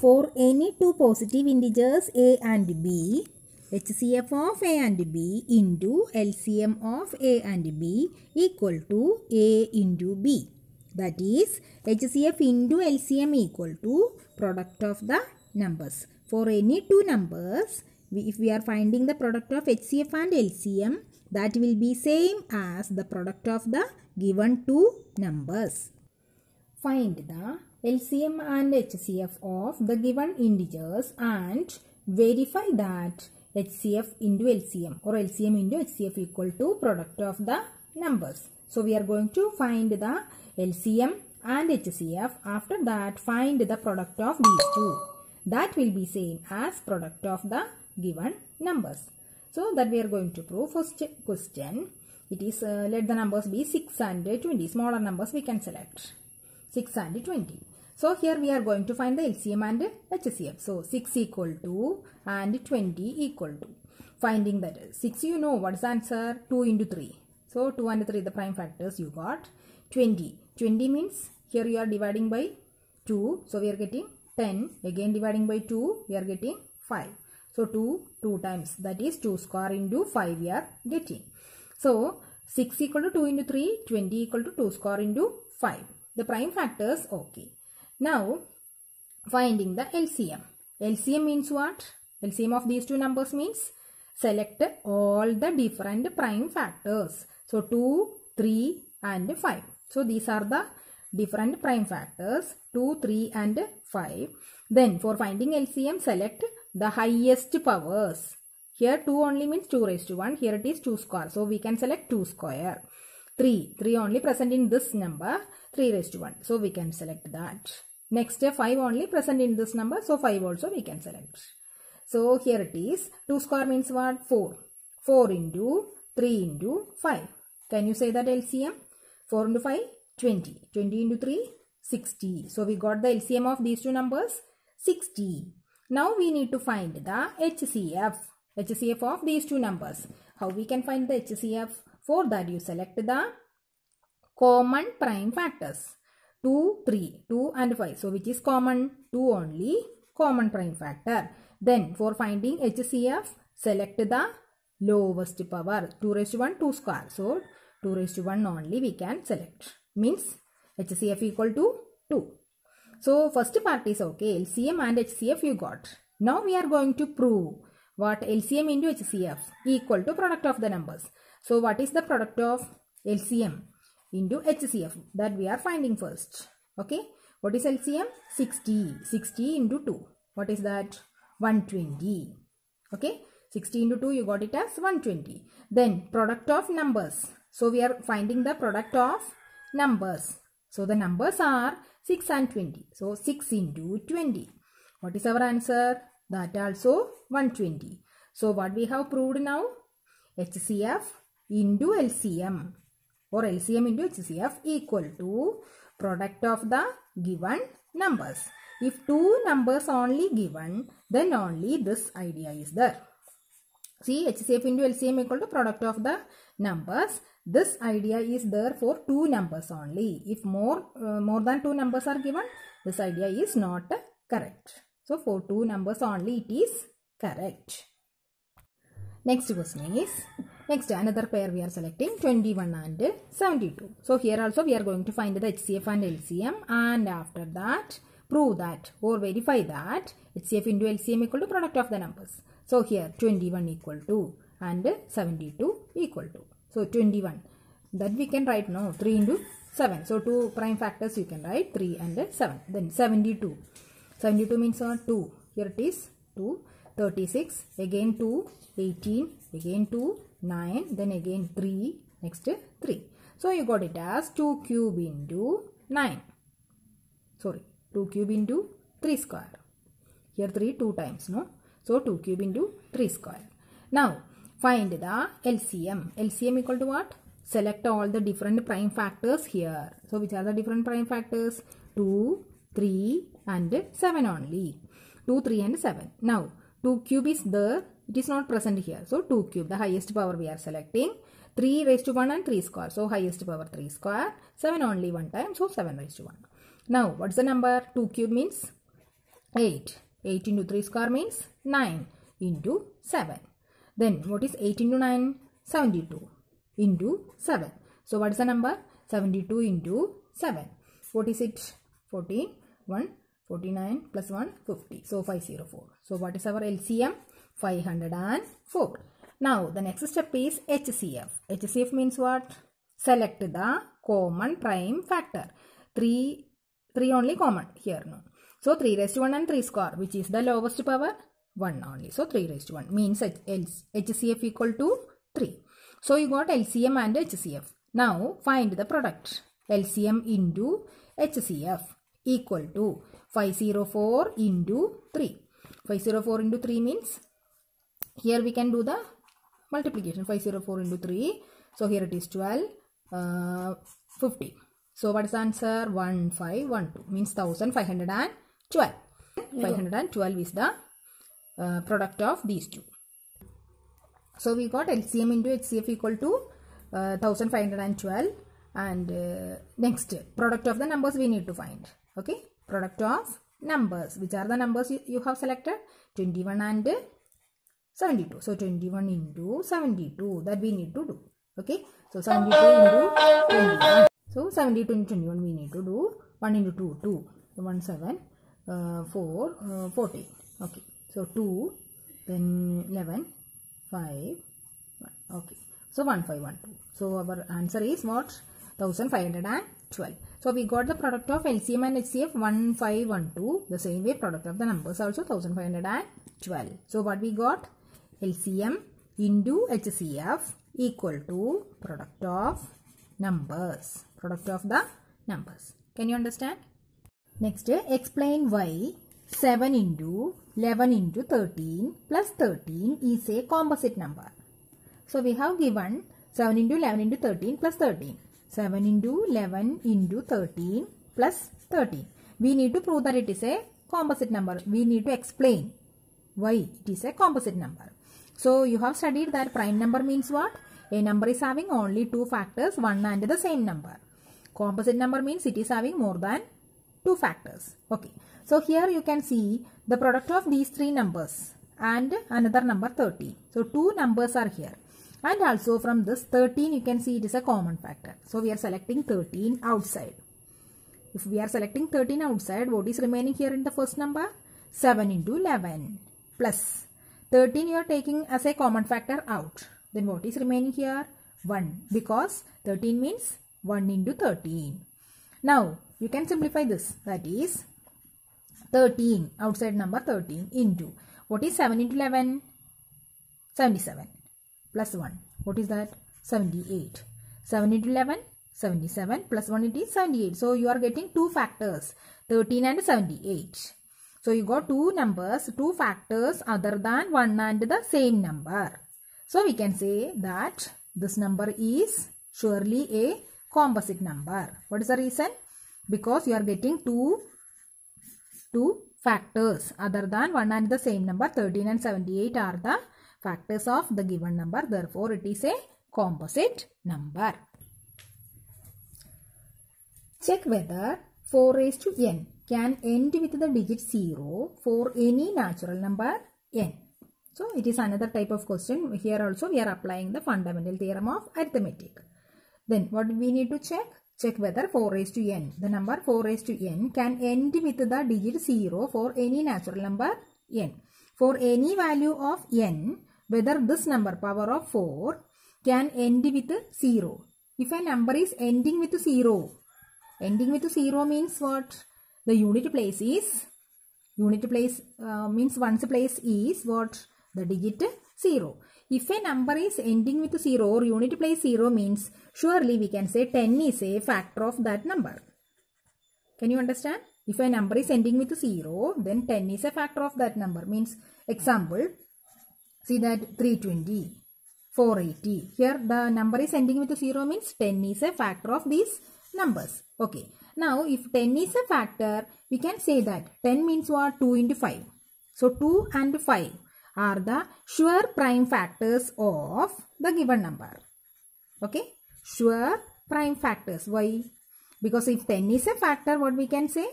For any two positive integers a and b, HCF of a and b into LCM of a and b equal to a into b. That is HCF into LCM equal to product of the numbers. For any two numbers, we, if we are finding the product of HCF and LCM, that will be same as the product of the given two numbers. Find the LCM and HCF of the given integers and verify that HCF into LCM or LCM into HCF equal to product of the numbers. So we are going to find the LCM and HCF. After that find the product of these two. That will be same as product of the given numbers. So that we are going to prove first question. It is uh, let the numbers be 6 and 20. Smaller numbers we can select. 6 and 20. So here we are going to find the LCM and HCM. So 6 equal to and 20 equal to. Finding that 6 you know what's answer 2 into 3. So 2 and 3 the prime factors you got 20. 20 means here you are dividing by 2. So we are getting 10 again dividing by 2 we are getting 5. So 2 2 times that is 2 square into 5 we are getting. So 6 equal to 2 into 3 20 equal to 2 square into 5. The prime factors okay. Now, finding the LCM. LCM means what? LCM of these two numbers means select all the different prime factors. So, 2, 3 and 5. So, these are the different prime factors 2, 3 and 5. Then, for finding LCM, select the highest powers. Here 2 only means 2 raised to 1. Here it is 2 square. So, we can select 2 square. 3. 3 only present in this number. 3 raised to 1. So, we can select that. Next 5 only present in this number. So 5 also we can select. So here it is. 2 square means what? 4. 4 into 3 into 5. Can you say that LCM? 4 into 5, 20. 20 into 3, 60. So we got the LCM of these two numbers, 60. Now we need to find the HCF. HCF of these two numbers. How we can find the HCF? For that you select the common prime factors. 2, 3, 2 and 5. So which is common? 2 only common prime factor. Then for finding HCF, select the lowest power 2 raised to 1, 2 square. So 2 raised to 1 only we can select. Means HCF equal to 2. So first part is okay. LCM and HCF you got. Now we are going to prove what LCM into HCF equal to product of the numbers. So what is the product of LCM? into HCF that we are finding first. Okay. What is LCM? 60. 60 into 2. What is that? 120. Okay. 60 into 2 you got it as 120. Then product of numbers. So we are finding the product of numbers. So the numbers are 6 and 20. So 6 into 20. What is our answer? That also 120. So what we have proved now? HCF into LCM or LCM into HCF equal to product of the given numbers. If two numbers only given, then only this idea is there. See, HCF into LCM equal to product of the numbers. This idea is there for two numbers only. If more, uh, more than two numbers are given, this idea is not correct. So, for two numbers only it is correct. Next question is, Next another pair we are selecting 21 and 72. So here also we are going to find the HCF and LCM and after that prove that or verify that HCF into LCM equal to product of the numbers. So here 21 equal to and 72 equal to. So 21 that we can write now 3 into 7. So 2 prime factors you can write 3 and 7. Then 72. 72 means 2. Here it is 2. 36 again 2 18 again 2 9 then again 3 next 3 so you got it as 2 cube into 9 sorry 2 cube into 3 square here 3 2 times no so 2 cube into 3 square now find the LCM LCM equal to what select all the different prime factors here so which are the different prime factors 2 3 and 7 only 2 3 and 7 now 2 cube is there. It is not present here. So 2 cube, the highest power we are selecting. 3 raised to 1 and 3 square. So highest power 3 square. 7 only one time. So 7 raised to 1. Now what's the number? 2 cube means 8. 8 into 3 square means 9 into 7. Then what is 8 into 9? 72 into 7. So what is the number? 72 into 7. What is it? 14, 1, 49 plus one fifty. So 504. So what is our LCM? 504. Now the next step is HCF. HCF means what? Select the common prime factor. 3, 3 only common here. No. So 3 raised to 1 and 3 square which is the lowest power 1 only. So 3 raised to 1 means HCF equal to 3. So you got LCM and HCF. Now find the product. LCM into HCF equal to 504 into 3. 504 into 3 means here we can do the multiplication 504 into 3. So here it is 12, uh, 50. So what is the answer? 1512 means 1512. 512 is the uh, product of these two. So we got LCM into HCF equal to uh, 1512 and uh, next product of the numbers we need to find okay product of numbers which are the numbers you, you have selected 21 and 72 so 21 into 72 that we need to do okay so 72 into 21 so 72 into 21 we need to do 1 into 2 2 1 7 uh, 4 uh, 14 okay so 2 then 11 5 1 okay so 1512 so our answer is what 1502 12. So we got the product of LCM and HCF 1512. The same way product of the numbers also 1512. So what we got? LCM into HCF equal to product of numbers. Product of the numbers. Can you understand? Next, explain why 7 into 11 into 13 plus 13 is a composite number. So we have given 7 into 11 into 13 plus 13. 7 into 11 into 13 plus 13. We need to prove that it is a composite number. We need to explain why it is a composite number. So you have studied that prime number means what? A number is having only two factors, one and the same number. Composite number means it is having more than two factors. Okay. So here you can see the product of these three numbers and another number 30. So two numbers are here and also from this 13 you can see it is a common factor. So we are selecting 13 outside. If we are selecting 13 outside, what is remaining here in the first number? 7 into 11 plus 13 you are taking as a common factor out. Then what is remaining here? 1 because 13 means 1 into 13. Now you can simplify this that is 13 outside number 13 into what is 7 into 11? 77 plus 1. What is that? 78. 7 into 11, 77 plus 1 it is 78. So you are getting two factors 13 and 78. So you got two numbers, two factors other than 1 and the same number. So we can say that this number is surely a composite number. What is the reason? Because you are getting two, two factors other than 1 and the same number 13 and 78 are the factors of the given number. Therefore, it is a composite number. Check whether 4 raised to n can end with the digit 0 for any natural number n. So, it is another type of question. Here also we are applying the fundamental theorem of arithmetic. Then what we need to check? Check whether 4 raised to n, the number 4 raised to n can end with the digit 0 for any natural number n. For any value of n, whether this number power of 4 can end with 0. If a number is ending with 0, ending with 0 means what? The unit place is, unit place uh, means one's place is what? The digit 0. If a number is ending with 0 or unit place 0 means surely we can say 10 is a factor of that number. Can you understand? If a number is ending with 0 then 10 is a factor of that number means example See that 320, 480. Here the number is ending with 0 means 10 is a factor of these numbers. Okay. Now if 10 is a factor, we can say that 10 means what? 2 into 5. So 2 and 5 are the sure prime factors of the given number. Okay. Sure prime factors. Why? Because if 10 is a factor, what we can say?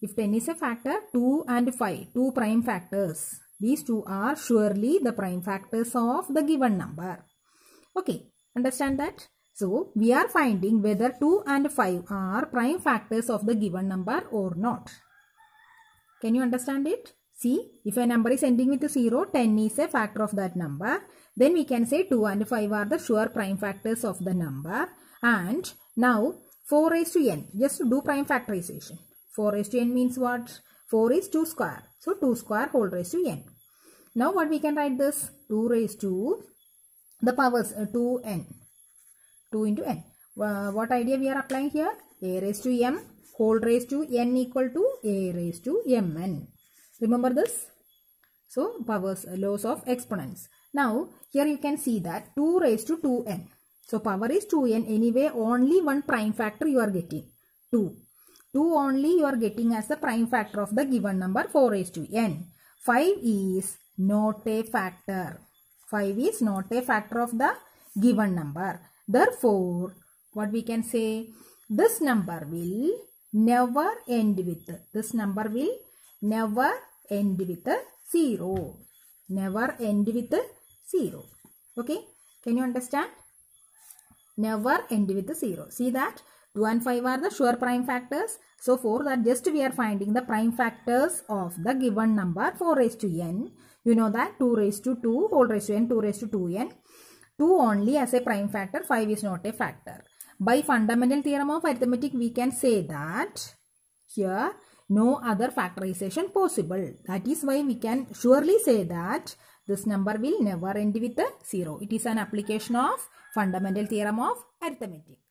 If 10 is a factor, 2 and 5, 2 prime factors these two are surely the prime factors of the given number. Okay, understand that? So, we are finding whether 2 and 5 are prime factors of the given number or not. Can you understand it? See, if a number is ending with 0, 10 is a factor of that number. Then we can say 2 and 5 are the sure prime factors of the number. And now 4 raised to n. Just do prime factorization. 4 raised to n means what? 4 is 2 square. So 2 square whole raised to n. Now what we can write this 2 raised to the powers uh, 2n. 2 into n. Uh, what idea we are applying here? a raised to m whole raised to n equal to a raised to mn. Remember this? So powers uh, laws of exponents. Now here you can see that 2 raised to 2n. So power is 2n anyway only one prime factor you are getting 2. 2 only you are getting as the prime factor of the given number 4 is to n. 5 is not a factor. 5 is not a factor of the given number. Therefore, what we can say, this number will never end with, this number will never end with 0. Never end with 0. Okay, can you understand? Never end with 0. See that 2 and 5 are the sure prime factors. So for that just we are finding the prime factors of the given number 4 raised to n. You know that 2 raised to 2 whole raised to n 2 raised to 2n. 2 only as a prime factor 5 is not a factor. By fundamental theorem of arithmetic we can say that here no other factorization possible. That is why we can surely say that this number will never end with a 0. It is an application of fundamental theorem of arithmetic.